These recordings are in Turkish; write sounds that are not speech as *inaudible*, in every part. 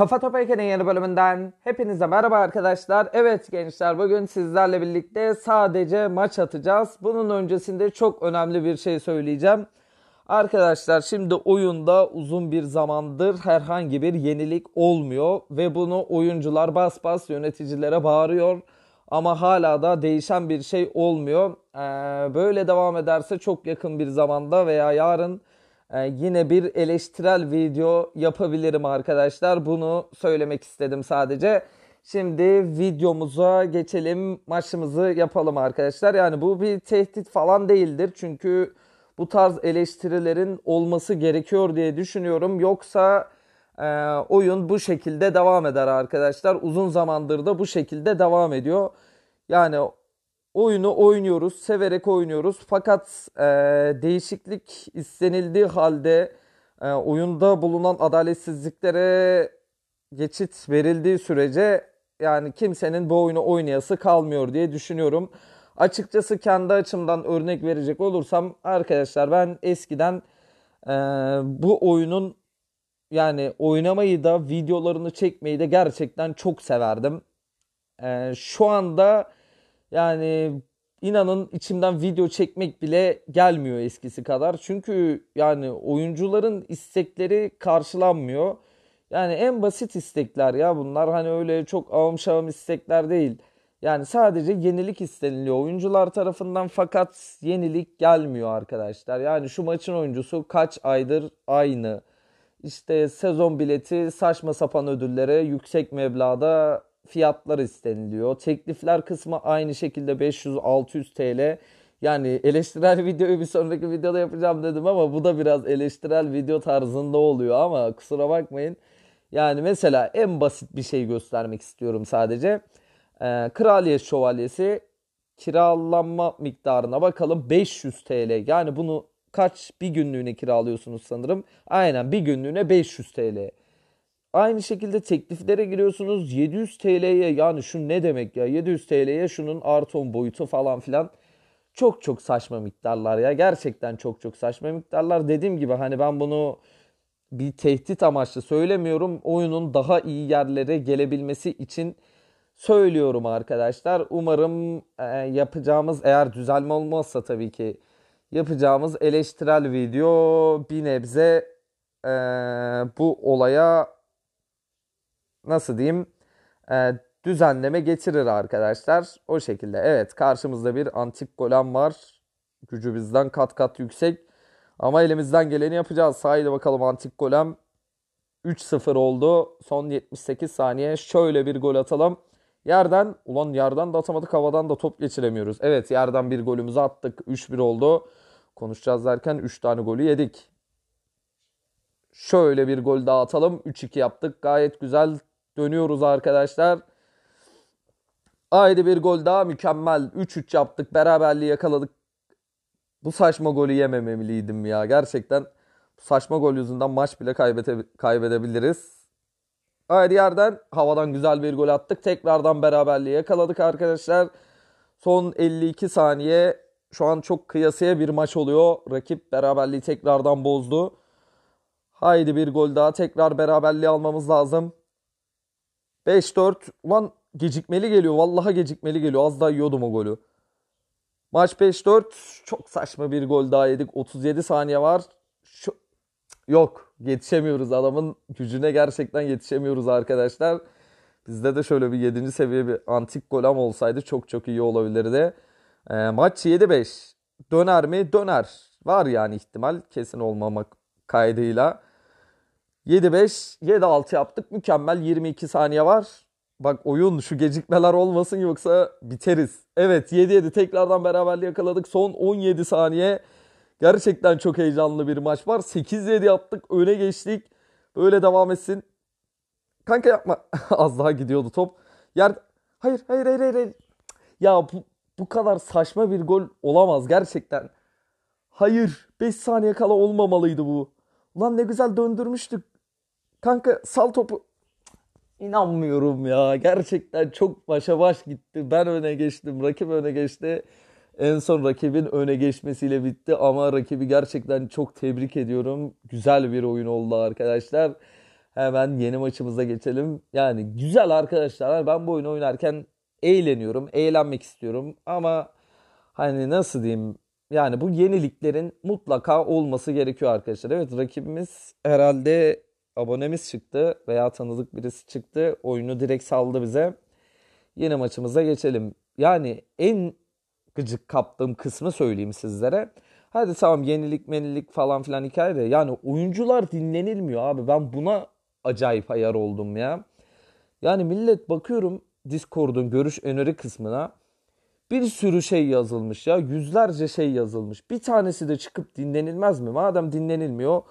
Kafa Topa Eken'in yeni bölümünden hepinize merhaba arkadaşlar. Evet gençler bugün sizlerle birlikte sadece maç atacağız. Bunun öncesinde çok önemli bir şey söyleyeceğim. Arkadaşlar şimdi oyunda uzun bir zamandır herhangi bir yenilik olmuyor ve bunu oyuncular bas bas yöneticilere bağırıyor. Ama hala da değişen bir şey olmuyor. Ee, böyle devam ederse çok yakın bir zamanda veya yarın ee, yine bir eleştirel video yapabilirim arkadaşlar. Bunu söylemek istedim sadece. Şimdi videomuza geçelim. Maçımızı yapalım arkadaşlar. Yani bu bir tehdit falan değildir. Çünkü bu tarz eleştirilerin olması gerekiyor diye düşünüyorum. Yoksa e, oyun bu şekilde devam eder arkadaşlar. Uzun zamandır da bu şekilde devam ediyor. Yani oyunu oynuyoruz, severek oynuyoruz. Fakat e, değişiklik istenildiği halde e, oyunda bulunan adaletsizliklere geçit verildiği sürece yani kimsenin bu oyunu oynayası kalmıyor diye düşünüyorum. Açıkçası kendi açımdan örnek verecek olursam arkadaşlar ben eskiden e, bu oyunun yani oynamayı da videolarını çekmeyi de gerçekten çok severdim. E, şu anda yani inanın içimden video çekmek bile gelmiyor eskisi kadar. Çünkü yani oyuncuların istekleri karşılanmıyor. Yani en basit istekler ya bunlar hani öyle çok ağım şağım istekler değil. Yani sadece yenilik isteniliyor oyuncular tarafından fakat yenilik gelmiyor arkadaşlar. Yani şu maçın oyuncusu kaç aydır aynı. İşte sezon bileti saçma sapan ödüllere yüksek meblağda fiyatlar isteniliyor. Teklifler kısmı aynı şekilde 500-600 TL. Yani eleştirel *laughs* videoyu bir sonraki videoda yapacağım dedim ama bu da biraz eleştirel video tarzında oluyor ama kusura bakmayın. Yani mesela en basit bir şey göstermek istiyorum sadece. Ee, Kraliyet Şövalyesi kiralanma miktarına bakalım 500 TL. Yani bunu kaç bir günlüğüne kiralıyorsunuz sanırım. Aynen bir günlüğüne 500 TL. Aynı şekilde tekliflere giriyorsunuz 700 TL'ye yani şu ne demek ya 700 TL'ye şunun arton boyutu falan filan çok çok saçma miktarlar ya gerçekten çok çok saçma miktarlar dediğim gibi hani ben bunu bir tehdit amaçlı söylemiyorum oyunun daha iyi yerlere gelebilmesi için söylüyorum arkadaşlar umarım e, yapacağımız eğer düzelme olmazsa tabii ki yapacağımız eleştirel video bir nebze e, bu olaya nasıl diyeyim e, düzenleme getirir arkadaşlar. O şekilde evet karşımızda bir antik golem var. Gücü bizden kat kat yüksek. Ama elimizden geleni yapacağız. Haydi bakalım antik golem 3-0 oldu. Son 78 saniye şöyle bir gol atalım. Yerden ulan yerden de atamadık havadan da top geçiremiyoruz. Evet yerden bir golümüzü attık. 3-1 oldu. Konuşacağız derken 3 tane golü yedik. Şöyle bir gol daha atalım. 3-2 yaptık. Gayet güzel. Dönüyoruz arkadaşlar. Ayrı bir gol daha mükemmel. 3-3 yaptık. Beraberliği yakaladık. Bu saçma golü yememeliydim ya. Gerçekten bu saçma gol yüzünden maç bile kaybete, kaybedebiliriz. Ayrı yerden havadan güzel bir gol attık. Tekrardan beraberliği yakaladık arkadaşlar. Son 52 saniye şu an çok kıyasıya bir maç oluyor. Rakip beraberliği tekrardan bozdu. Haydi bir gol daha tekrar beraberliği almamız lazım. 5-4. Ulan gecikmeli geliyor. Vallahi gecikmeli geliyor. Az daha yiyordum o golü. Maç 5-4. Çok saçma bir gol daha yedik. 37 saniye var. Şu... Yok. Yetişemiyoruz. Adamın gücüne gerçekten yetişemiyoruz arkadaşlar. Bizde de şöyle bir 7. seviye bir antik golam olsaydı çok çok iyi olabilirdi. E, maç 7-5. Döner mi? Döner. Var yani ihtimal kesin olmamak kaydıyla. 7-5, 7-6 yaptık. Mükemmel 22 saniye var. Bak oyun şu gecikmeler olmasın yoksa biteriz. Evet 7-7 tekrardan beraberliği yakaladık. Son 17 saniye. Gerçekten çok heyecanlı bir maç var. 8-7 yaptık. Öne geçtik. Böyle devam etsin. Kanka yapma. *laughs* Az daha gidiyordu top. Yer... Hayır, hayır, hayır, hayır. Ya bu, bu kadar saçma bir gol olamaz gerçekten. Hayır. 5 saniye kala olmamalıydı bu. lan ne güzel döndürmüştük. Kanka sal topu. İnanmıyorum ya. Gerçekten çok başa baş gitti. Ben öne geçtim. Rakip öne geçti. En son rakibin öne geçmesiyle bitti ama rakibi gerçekten çok tebrik ediyorum. Güzel bir oyun oldu arkadaşlar. Hemen yeni maçımıza geçelim. Yani güzel arkadaşlar. Ben bu oyunu oynarken eğleniyorum. Eğlenmek istiyorum ama hani nasıl diyeyim? Yani bu yeniliklerin mutlaka olması gerekiyor arkadaşlar. Evet rakibimiz herhalde abonemiz çıktı veya tanıdık birisi çıktı. Oyunu direkt saldı bize. Yeni maçımıza geçelim. Yani en gıcık kaptığım kısmı söyleyeyim sizlere. Hadi tamam yenilik menilik falan filan hikaye de. Yani oyuncular dinlenilmiyor abi. Ben buna acayip ayar oldum ya. Yani millet bakıyorum Discord'un görüş öneri kısmına bir sürü şey yazılmış ya. Yüzlerce şey yazılmış. Bir tanesi de çıkıp dinlenilmez mi? Madem dinlenilmiyor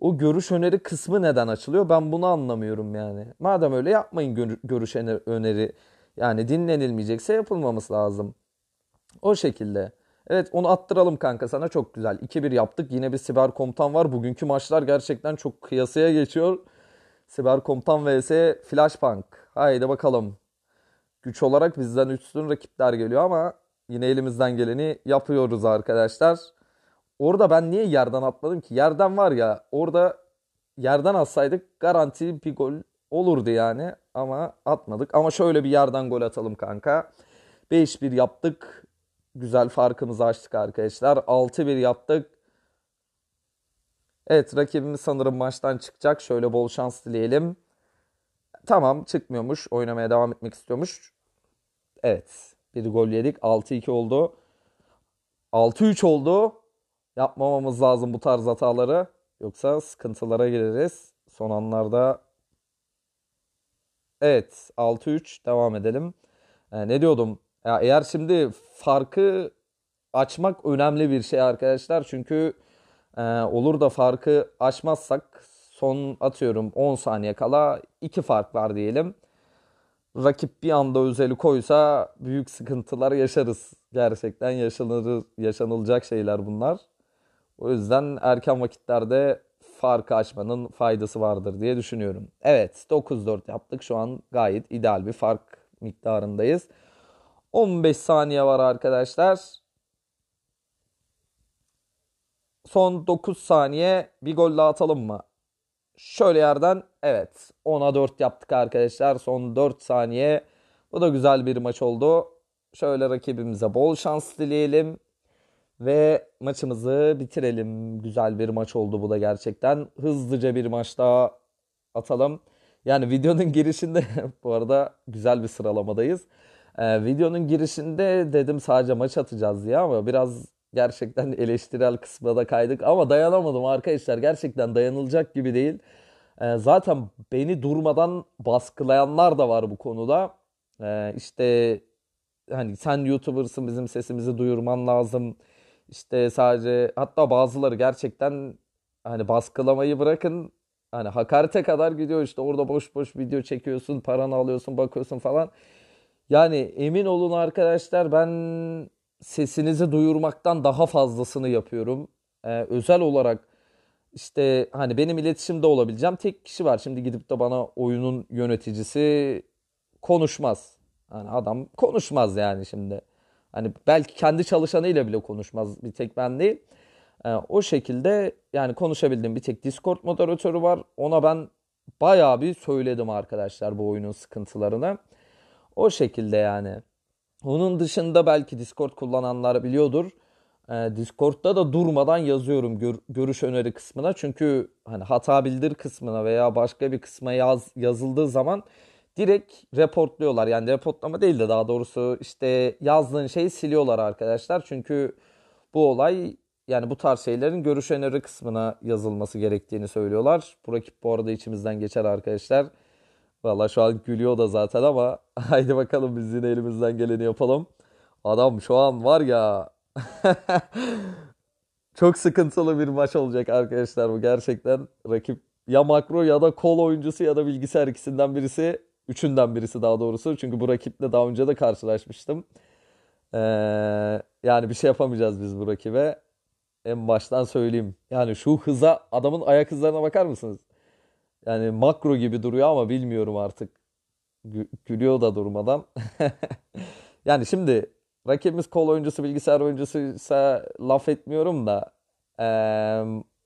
o görüş öneri kısmı neden açılıyor? Ben bunu anlamıyorum yani. Madem öyle yapmayın görüş öneri. Yani dinlenilmeyecekse yapılmaması lazım. O şekilde. Evet onu attıralım kanka sana çok güzel. 2-1 yaptık. Yine bir siber komutan var. Bugünkü maçlar gerçekten çok kıyasıya geçiyor. Siber komutan vs Flashpunk. Haydi bakalım. Güç olarak bizden üstün rakipler geliyor ama yine elimizden geleni yapıyoruz arkadaşlar. Orada ben niye yerden atmadım ki? Yerden var ya orada yerden atsaydık garanti bir gol olurdu yani ama atmadık. Ama şöyle bir yerden gol atalım kanka. 5-1 yaptık. Güzel farkımızı açtık arkadaşlar. 6-1 yaptık. Evet rakibimiz sanırım maçtan çıkacak. Şöyle bol şans dileyelim. Tamam çıkmıyormuş. Oynamaya devam etmek istiyormuş. Evet. Bir gol yedik. 6-2 oldu. 6-3 oldu. Yapmamamız lazım bu tarz hataları. Yoksa sıkıntılara gireriz. Son anlarda Evet 6-3 devam edelim. Ee, ne diyordum? Ya eğer şimdi farkı açmak önemli bir şey arkadaşlar. Çünkü e, olur da farkı açmazsak son atıyorum 10 saniye kala 2 fark var diyelim. Rakip bir anda özeli koysa büyük sıkıntılar yaşarız. Gerçekten yaşanır, yaşanılacak şeyler bunlar. O yüzden erken vakitlerde farkı açmanın faydası vardır diye düşünüyorum. Evet 9-4 yaptık şu an gayet ideal bir fark miktarındayız. 15 saniye var arkadaşlar. Son 9 saniye bir gol daha atalım mı? Şöyle yerden evet 10'a 4 yaptık arkadaşlar. Son 4 saniye. Bu da güzel bir maç oldu. Şöyle rakibimize bol şans dileyelim ve maçımızı bitirelim. Güzel bir maç oldu bu da gerçekten. Hızlıca bir maç daha atalım. Yani videonun *laughs* girişinde bu arada güzel bir sıralamadayız. Ee, videonun girişinde dedim sadece maç atacağız diye ama biraz gerçekten *laughs* eleştirel kısmına da kaydık. Ama dayanamadım arkadaşlar. Gerçekten dayanılacak gibi değil. Ee, zaten beni durmadan baskılayanlar da var bu konuda. Ee, işte hani sen YouTuber'sın bizim sesimizi duyurman lazım işte sadece hatta bazıları gerçekten hani baskılamayı bırakın hani hakarete kadar gidiyor işte orada boş boş video çekiyorsun paranı alıyorsun bakıyorsun falan. Yani emin olun arkadaşlar ben sesinizi duyurmaktan daha fazlasını yapıyorum. Ee, özel olarak işte hani benim iletişimde olabileceğim tek kişi var. Şimdi gidip de bana oyunun yöneticisi konuşmaz. Hani adam konuşmaz yani şimdi. Hani belki kendi çalışanıyla bile konuşmaz bir tek ben değil. E, o şekilde yani konuşabildiğim bir tek Discord moderatörü var. Ona ben bayağı bir söyledim arkadaşlar bu oyunun sıkıntılarını. O şekilde yani. Onun dışında belki Discord kullananlar biliyordur. Ee, Discord'da da durmadan yazıyorum gör, görüş öneri kısmına. Çünkü hani hata bildir kısmına veya başka bir kısma yaz, yazıldığı zaman direkt reportluyorlar. Yani reportlama değil de daha doğrusu işte yazdığın şeyi siliyorlar arkadaşlar. Çünkü bu olay yani bu tarz şeylerin görüş öneri kısmına yazılması gerektiğini söylüyorlar. Bu rakip bu arada içimizden geçer arkadaşlar. Valla şu an gülüyor da zaten ama *laughs* haydi bakalım biz yine elimizden geleni yapalım. Adam şu an var ya *laughs* çok sıkıntılı bir maç olacak arkadaşlar bu gerçekten. Rakip ya makro ya da kol oyuncusu ya da bilgisayar ikisinden birisi Üçünden birisi daha doğrusu. Çünkü bu rakiple daha önce de karşılaşmıştım. Ee, yani bir şey yapamayacağız biz bu rakibe. En baştan söyleyeyim. Yani şu hıza adamın ayak hızlarına bakar mısınız? Yani makro gibi duruyor ama bilmiyorum artık. gülüyor da durmadan. *laughs* yani şimdi rakibimiz kol oyuncusu, bilgisayar oyuncusu ise laf etmiyorum da e,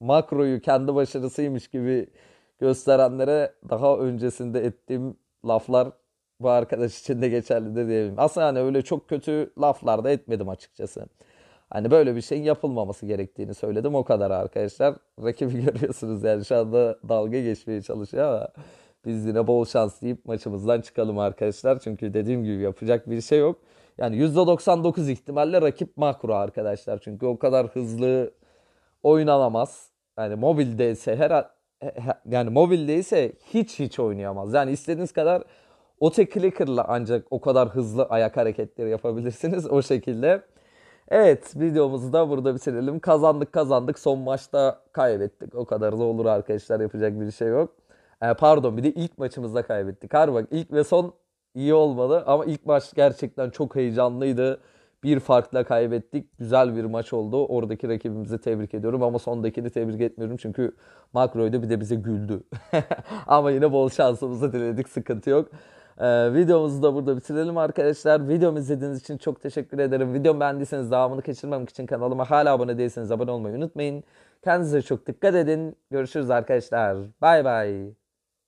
makroyu kendi başarısıymış gibi gösterenlere daha öncesinde ettiğim laflar bu arkadaş için de geçerlidir diyebilirim. Aslında hani öyle çok kötü laflar da etmedim açıkçası. Hani böyle bir şeyin yapılmaması gerektiğini söyledim o kadar arkadaşlar. Rakibi *laughs* görüyorsunuz yani şu anda dalga geçmeye çalışıyor ama biz yine bol şans deyip maçımızdan çıkalım arkadaşlar. Çünkü dediğim gibi yapacak bir şey yok. Yani %99 ihtimalle rakip makro arkadaşlar. Çünkü o kadar hızlı oynanamaz. Yani mobilde ise her e, yani mobildeyse hiç hiç oynayamaz. Yani istediğiniz kadar Ote Clicker'la ancak o kadar hızlı ayak hareketleri yapabilirsiniz o şekilde. Evet videomuzu da burada bitirelim. Kazandık kazandık son maçta kaybettik. O kadar da olur arkadaşlar yapacak bir şey yok. Ee, pardon bir de ilk maçımızda kaybettik. Her bak ilk ve son iyi olmadı ama ilk maç gerçekten çok heyecanlıydı bir farkla kaybettik. Güzel bir maç oldu. Oradaki rakibimizi tebrik ediyorum ama sondakini tebrik etmiyorum çünkü Makroy'da bir de bize güldü. *laughs* ama yine bol şansımızı diledik. Sıkıntı yok. Ee, videomuzu da burada bitirelim arkadaşlar. Videomu izlediğiniz için çok teşekkür ederim. Videomu beğendiyseniz devamını kaçırmamak için kanalıma hala abone değilseniz abone olmayı unutmayın. Kendinize çok dikkat edin. Görüşürüz arkadaşlar. Bay bay.